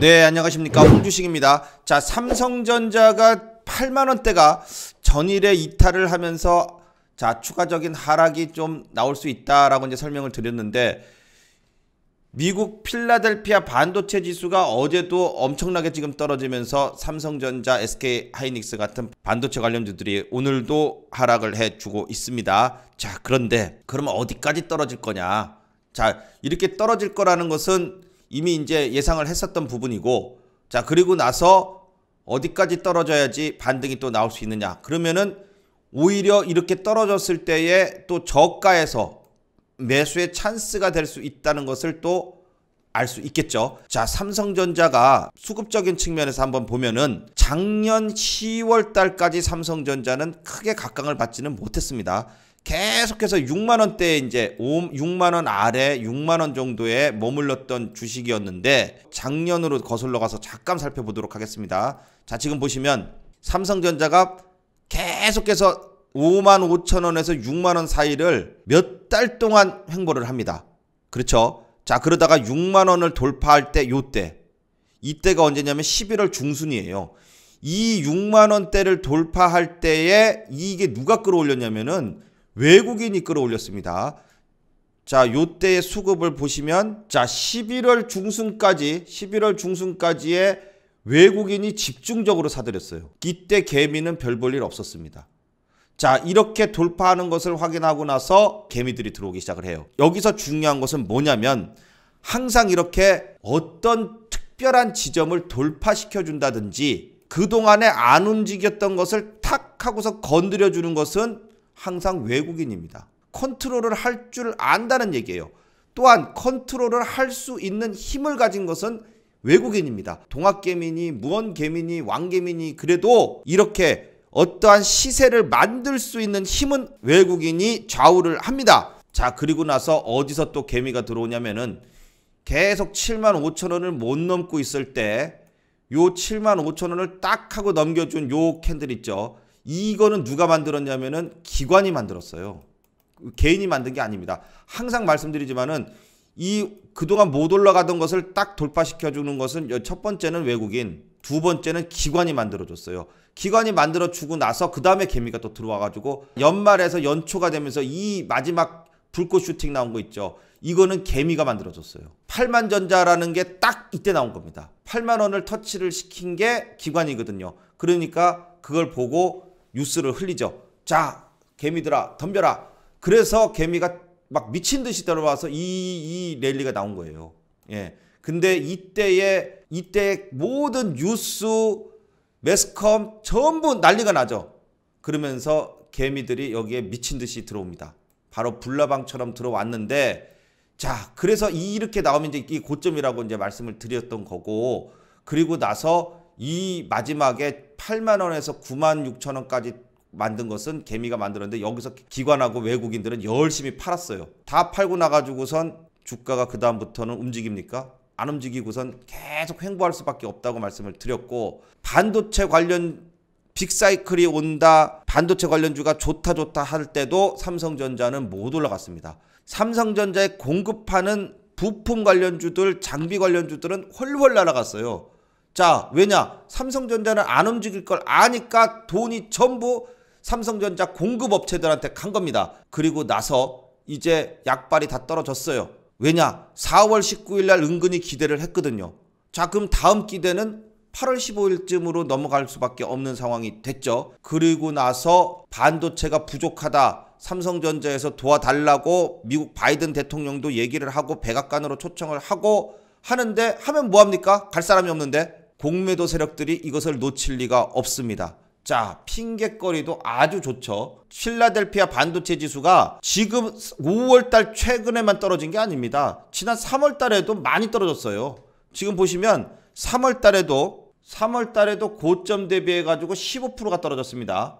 네 안녕하십니까 홍주식입니다 자 삼성전자가 8만원대가 전일에 이탈을 하면서 자 추가적인 하락이 좀 나올 수 있다라고 이제 설명을 드렸는데 미국 필라델피아 반도체 지수가 어제도 엄청나게 지금 떨어지면서 삼성전자, SK 하이닉스 같은 반도체 관련주들이 오늘도 하락을 해주고 있습니다. 자, 그런데 그러면 어디까지 떨어질 거냐? 자, 이렇게 떨어질 거라는 것은 이미 이제 예상을 했었던 부분이고 자 그리고 나서 어디까지 떨어져야지 반등이 또 나올 수 있느냐 그러면은 오히려 이렇게 떨어졌을 때에 또 저가에서 매수의 찬스가 될 수 있다는 것을 또 알 수 있겠죠. 자, 삼성전자가 수급적인 측면에서 한번 보면은 작년 10월 달까지 삼성전자는 크게 각광을 받지는 못했습니다. 계속해서 6만 원대 이제 6만 원 아래 6만 원 정도에 머물렀던 주식이었는데 작년으로 거슬러 가서 잠깐 살펴보도록 하겠습니다. 자, 지금 보시면 삼성전자가 계속해서 5만 5천 원에서 6만 원 사이를 몇 달 동안 횡보를 합니다. 그렇죠? 자, 그러다가 6만 원을 돌파할 때 요때 이때가 언제냐면 11월 중순이에요. 이 6만 원대를 돌파할 때에 이게 누가 끌어올렸냐면은 외국인이 끌어올렸습니다. 자, 요때의 수급을 보시면 자, 11월 중순까지 11월 중순까지의 외국인이 집중적으로 사들였어요. 이때 개미는 별 볼 일 없었습니다. 자, 이렇게 돌파하는 것을 확인하고 나서 개미들이 들어오기 시작을 해요. 여기서 중요한 것은 뭐냐면 항상 이렇게 어떤 특별한 지점을 돌파시켜 준다든지 그동안에 안 움직였던 것을 탁 하고서 건드려 주는 것은 항상 외국인입니다. 컨트롤을 할 줄 안다는 얘기예요. 또한 컨트롤을 할 수 있는 힘을 가진 것은 외국인입니다. 동학개미니 무언개미니 왕개미니 그래도 이렇게 어떠한 시세를 만들 수 있는 힘은 외국인이 좌우를 합니다. 자 그리고 나서 어디서 또 개미가 들어오냐면은 계속 7만 5천 원을 못 넘고 있을 때 요 7만 5천 원을 딱 하고 넘겨준 요 캔들 있죠. 이거는 누가 만들었냐면은 기관이 만들었어요. 개인이 만든 게 아닙니다. 항상 말씀드리지만은 이 그동안 못 올라가던 것을 딱 돌파시켜 주는 것은 첫 번째는 외국인, 두 번째는 기관이 만들어 줬어요. 기관이 만들어 주고 나서 그다음에 개미가 또 들어와 가지고 연말에서 연초가 되면서 이 마지막 불꽃 슈팅 나온 거 있죠. 이거는 개미가 만들어 줬어요. 8만 전자라는 게 딱 이때 나온 겁니다. 8만 원을 터치를 시킨 게 기관이거든요. 그러니까 그걸 보고 뉴스를 흘리죠. 자, 개미들아, 덤벼라. 그래서 개미가 막 미친 듯이 들어와서 이, 이 랠리가 나온 거예요. 예. 근데 이때에, 이때 모든 뉴스, 매스컴 전부 난리가 나죠. 그러면서 개미들이 여기에 미친 듯이 들어옵니다. 바로 불나방처럼 들어왔는데, 자, 그래서 이렇게 나오면 이제 이 고점이라고 이제 말씀을 드렸던 거고, 그리고 나서 이 마지막에 8만 원에서 9만 6천 원까지 만든 것은 개미가 만들었는데 여기서 기관하고 외국인들은 열심히 팔았어요. 다 팔고 나가지고선 주가가 그 다음부터는 움직입니까? 안 움직이고선 계속 횡보할 수밖에 없다고 말씀을 드렸고 반도체 관련 빅사이클이 온다 반도체 관련주가 좋다 좋다 할 때도 삼성전자는 못 올라갔습니다. 삼성전자에 공급하는 부품 관련주들 장비 관련주들은 훨훨 날아갔어요. 자, 왜냐? 삼성전자는 안 움직일 걸 아니까 돈이 전부 삼성전자 공급업체들한테 간 겁니다. 그리고 나서 이제 약발이 다 떨어졌어요. 왜냐? 4월 19일 날 은근히 기대를 했거든요. 자, 그럼 다음 기대는 8월 15일쯤으로 넘어갈 수밖에 없는 상황이 됐죠. 그리고 나서 반도체가 부족하다. 삼성전자에서 도와달라고 미국 바이든 대통령도 얘기를 하고 백악관으로 초청을 하고 하는데 하면 뭐합니까? 갈 사람이 없는데 공매도 세력들이 이것을 놓칠 리가 없습니다. 자, 핑계거리도 아주 좋죠. 필라델피아 반도체 지수가 지금 5월 달 최근에만 떨어진 게 아닙니다. 지난 3월 달에도 많이 떨어졌어요. 지금 보시면 3월 달에도 3월 달에도 고점 대비해 가지고 15%가 떨어졌습니다.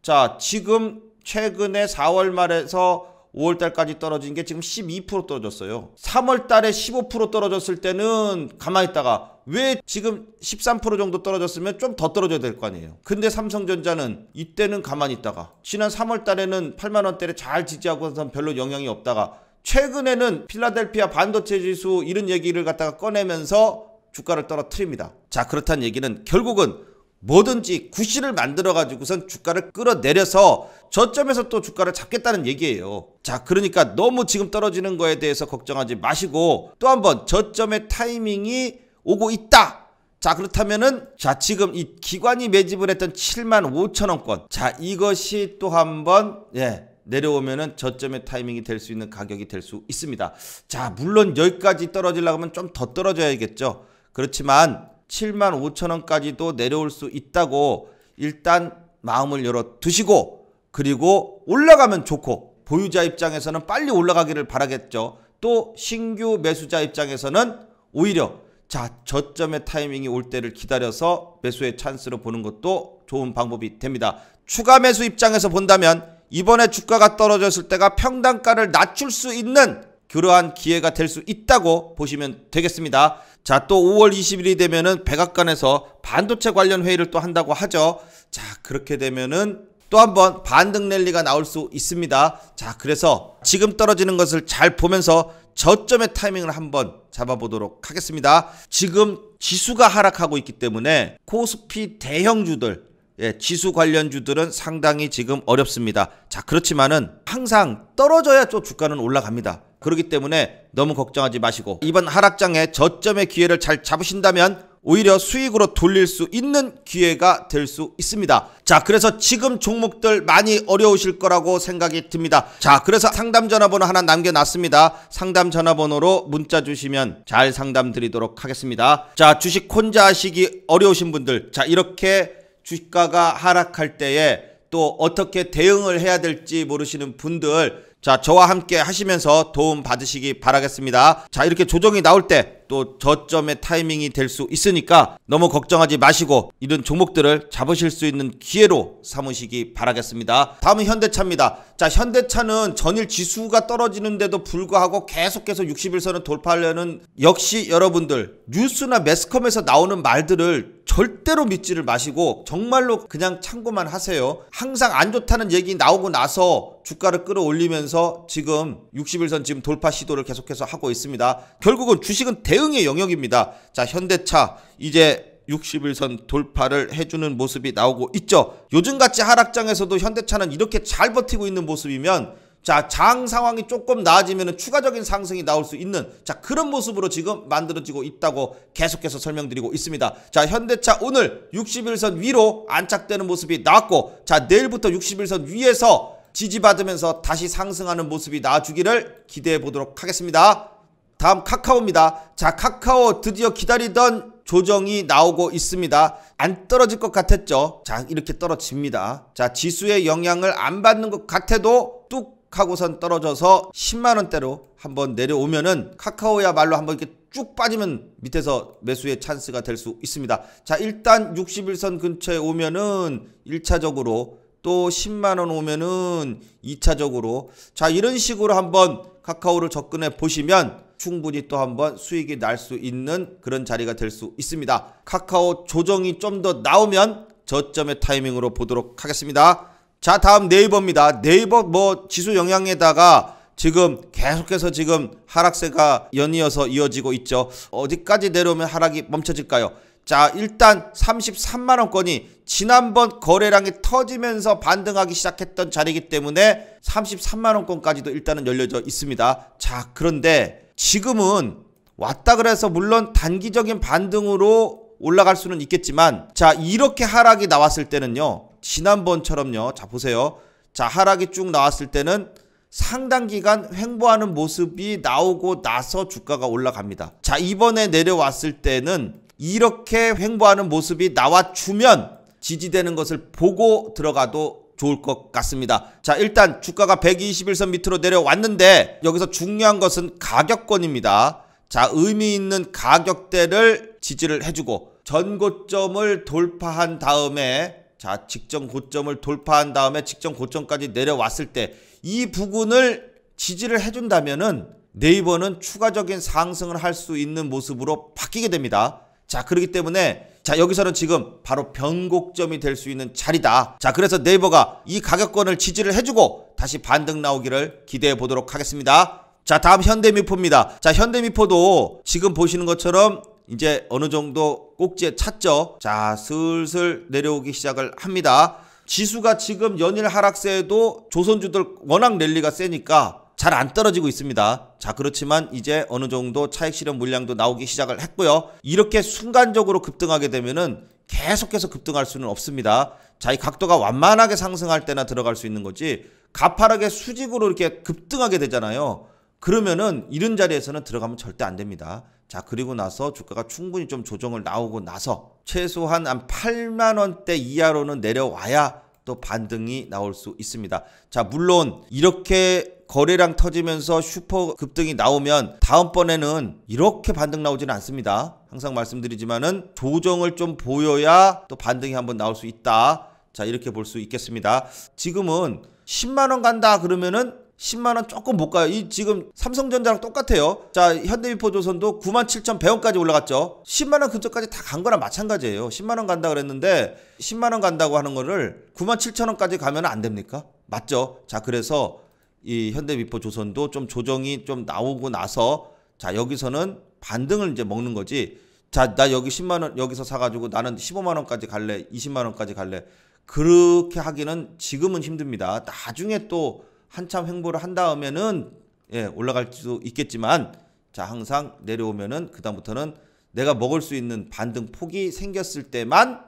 자, 지금 최근에 4월 말에서 5월달까지 떨어진 게 지금 12% 떨어졌어요. 3월달에 15% 떨어졌을 때는 가만히 있다가 왜 지금 13% 정도 떨어졌으면 좀 더 떨어져야 될 거 아니에요. 근데 삼성전자는 이때는 가만히 있다가 지난 3월달에는 8만 원대를 잘 지지하고선 별로 영향이 없다가 최근에는 필라델피아 반도체 지수 이런 얘기를 갖다가 꺼내면서 주가를 떨어뜨립니다. 자 그렇다는 얘기는 결국은 뭐든지 구시를 만들어 가지고선 주가를 끌어내려서 저점에서 또 주가를 잡겠다는 얘기예요. 자, 그러니까 너무 지금 떨어지는 거에 대해서 걱정하지 마시고 또 한 번 저점의 타이밍이 오고 있다. 자 그렇다면은 자 지금 이 기관이 매집을 했던 7만 5천 원권 자 이것이 또 한번 예 내려오면은 저점의 타이밍이 될 수 있는 가격이 될 수 있습니다 자 물론 여기까지 떨어질라고 하면 좀 더 떨어져야겠죠 그렇지만 7만 5천 원까지도 내려올 수 있다고 일단 마음을 열어 두시고 그리고 올라가면 좋고 보유자 입장에서는 빨리 올라가기를 바라겠죠. 또 신규 매수자 입장에서는 오히려 자 저점의 타이밍이 올 때를 기다려서 매수의 찬스로 보는 것도 좋은 방법이 됩니다. 추가 매수 입장에서 본다면 이번에 주가가 떨어졌을 때가 평단가를 낮출 수 있는 그러한 기회가 될 수 있다고 보시면 되겠습니다. 자, 또 5월 20일이 되면은 백악관에서 반도체 관련 회의를 또 한다고 하죠. 자, 그렇게 되면은 또 한번 반등 랠리가 나올 수 있습니다. 자, 그래서 지금 떨어지는 것을 잘 보면서 저점의 타이밍을 한번 잡아보도록 하겠습니다. 지금 지수가 하락하고 있기 때문에 코스피 대형주들, 예, 지수 관련주들은 상당히 지금 어렵습니다. 자, 그렇지만은 항상 떨어져야 또 주가는 올라갑니다. 그렇기 때문에 너무 걱정하지 마시고 이번 하락장에 저점의 기회를 잘 잡으신다면 오히려 수익으로 돌릴 수 있는 기회가 될 수 있습니다. 자, 그래서 지금 종목들 많이 어려우실 거라고 생각이 듭니다. 자, 그래서 상담 전화번호 하나 남겨놨습니다. 상담 전화번호로 문자 주시면 잘 상담 드리도록 하겠습니다. 자, 주식 혼자 하시기 어려우신 분들. 자, 이렇게 주가가 하락할 때에 또 어떻게 대응을 해야 될지 모르시는 분들 자, 저와 함께 하시면서 도움 받으시기 바라겠습니다. 자, 이렇게 조정이 나올 때또 저점의 타이밍이 될 수 있으니까 너무 걱정하지 마시고 이런 종목들을 잡으실 수 있는 기회로 삼으시기 바라겠습니다. 다음은 현대차입니다. 자 현대차는 전일 지수가 떨어지는데도 불구하고 계속해서 61선을 돌파하려는 역시 여러분들 뉴스나 매스컴에서 나오는 말들을 절대로 믿지를 마시고 정말로 그냥 참고만 하세요. 항상 안 좋다는 얘기 나오고 나서 주가를 끌어올리면서 지금 61선 지금 돌파 시도를 계속해서 하고 있습니다. 결국은 주식은 대 대응의 영역입니다. 자, 현대차 이제 61선 돌파를 해주는 모습이 나오고 있죠. 요즘같이 하락장에서도 현대차는 이렇게 잘 버티고 있는 모습이면 자, 장 상황이 조금 나아지면 추가적인 상승이 나올 수 있는 자, 그런 모습으로 지금 만들어지고 있다고 계속해서 설명드리고 있습니다. 자, 현대차 오늘 61선 위로 안착되는 모습이 나왔고 자, 내일부터 61선 위에서 지지받으면서 다시 상승하는 모습이 나와주기를 기대해 보도록 하겠습니다. 다음 카카오입니다. 자, 카카오 드디어 기다리던 조정이 나오고 있습니다. 안 떨어질 것 같았죠. 자, 이렇게 떨어집니다. 자, 지수의 영향을 안 받는 것 같아도 뚝 하고선 떨어져서 10만원대로 한번 내려오면은 카카오야말로 한번 이렇게 쭉 빠지면 밑에서 매수의 찬스가 될 수 있습니다. 자, 일단 61선 근처에 오면은 1차적으로 또 10만원 오면은 2차적으로 자, 이런 식으로 한번 카카오를 접근해 보시면 충분히 또 한번 수익이 날 수 있는 그런 자리가 될 수 있습니다. 카카오 조정이 좀 더 나오면 저점의 타이밍으로 보도록 하겠습니다. 자 다음 네이버입니다. 네이버 뭐 지수 영향에다가 지금 계속해서 지금 하락세가 연이어서 이어지고 있죠. 어디까지 내려오면 하락이 멈춰질까요? 자 일단 33만원권이 지난번 거래량이 터지면서 반등하기 시작했던 자리이기 때문에 33만원권까지도 일단은 열려져 있습니다 자 그런데 지금은 왔다 그래서 물론 단기적인 반등으로 올라갈 수는 있겠지만 자 이렇게 하락이 나왔을 때는요 지난번처럼요 자 보세요 자 하락이 쭉 나왔을 때는 상당 기간 횡보하는 모습이 나오고 나서 주가가 올라갑니다 자 이번에 내려왔을 때는 이렇게 횡보하는 모습이 나와주면 지지되는 것을 보고 들어가도 좋을 것 같습니다. 자, 일단 주가가 121선 밑으로 내려왔는데 여기서 중요한 것은 가격권입니다. 자, 의미 있는 가격대를 지지를 해주고 전고점을 돌파한 다음에 자, 직전 고점을 돌파한 다음에 직전 고점까지 내려왔을 때 이 부분을 지지를 해준다면은 네이버는 추가적인 상승을 할 수 있는 모습으로 바뀌게 됩니다. 자, 그렇기 때문에 자, 여기서는 지금 바로 변곡점이 될 수 있는 자리다. 자, 그래서 네이버가 이 가격권을 지지를 해주고 다시 반등 나오기를 기대해 보도록 하겠습니다. 자, 다음 현대미포입니다. 자, 현대미포도 지금 보시는 것처럼 이제 어느 정도 꼭지에 찼죠. 자, 슬슬 내려오기 시작을 합니다. 지수가 지금 연일 하락세에도 조선주들 워낙 랠리가 세니까 잘안 떨어지고 있습니다. 자, 그렇지만 이제 어느 정도 차익 실현 물량도 나오기 시작을 했고요. 이렇게 순간적으로 급등하게 되면은 계속해서 급등할 수는 없습니다. 자, 이 각도가 완만하게 상승할 때나 들어갈 수 있는 거지 가파르게 수직으로 이렇게 급등하게 되잖아요. 그러면은 이런 자리에서는 들어가면 절대 안 됩니다. 자, 그리고 나서 주가가 충분히 좀 조정을 나오고 나서 최소한 한 8만 원대 이하로는 내려와야 또 반등이 나올 수 있습니다. 자, 물론 이렇게 거래량 터지면서 슈퍼 급등이 나오면 다음번에는 이렇게 반등 나오지는 않습니다. 항상 말씀드리지만은 조정을 좀 보여야 또 반등이 한번 나올 수 있다. 자, 이렇게 볼 수 있겠습니다. 지금은 10만 원 간다 그러면은 10만 원 조금 못 가요. 이 지금 삼성전자랑 똑같아요. 자, 현대미포조선도 97,100원까지 올라갔죠. 10만 원 근처까지 다 간 거랑 마찬가지예요. 10만 원 간다 그랬는데 10만 원 간다고 하는 거를 97,000원까지 가면 안 됩니까? 맞죠? 자, 그래서 이 현대미포 조선도 좀 조정이 좀 나오고 나서 자 여기서는 반등을 이제 먹는 거지 자 나 여기 10만 원 여기서 사가지고 나는 15만 원까지 갈래 20만 원까지 갈래 그렇게 하기는 지금은 힘듭니다 나중에 또 한참 횡보를 한 다음에는 예 올라갈 수도 있겠지만 자 항상 내려오면은 그 다음부터는 내가 먹을 수 있는 반등 폭이 생겼을 때만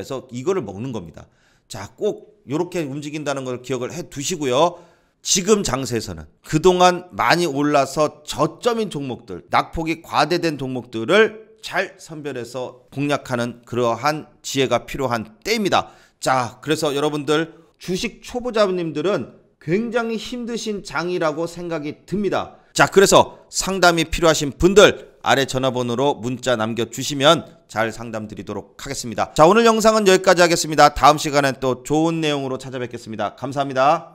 진입해서 이거를 먹는 겁니다 자 꼭 이렇게 움직인다는 걸 기억을 해 두시고요. 지금 장세에서는 그동안 많이 올라서 저점인 종목들, 낙폭이 과대된 종목들을 잘 선별해서 공략하는 그러한 지혜가 필요한 때입니다. 자, 그래서 여러분들 주식 초보자님들은 굉장히 힘드신 장이라고 생각이 듭니다. 자, 그래서 상담이 필요하신 분들 아래 전화번호로 문자 남겨주시면 잘 상담 드리도록 하겠습니다. 자, 오늘 영상은 여기까지 하겠습니다. 다음 시간에또 좋은 내용으로 찾아뵙겠습니다. 감사합니다.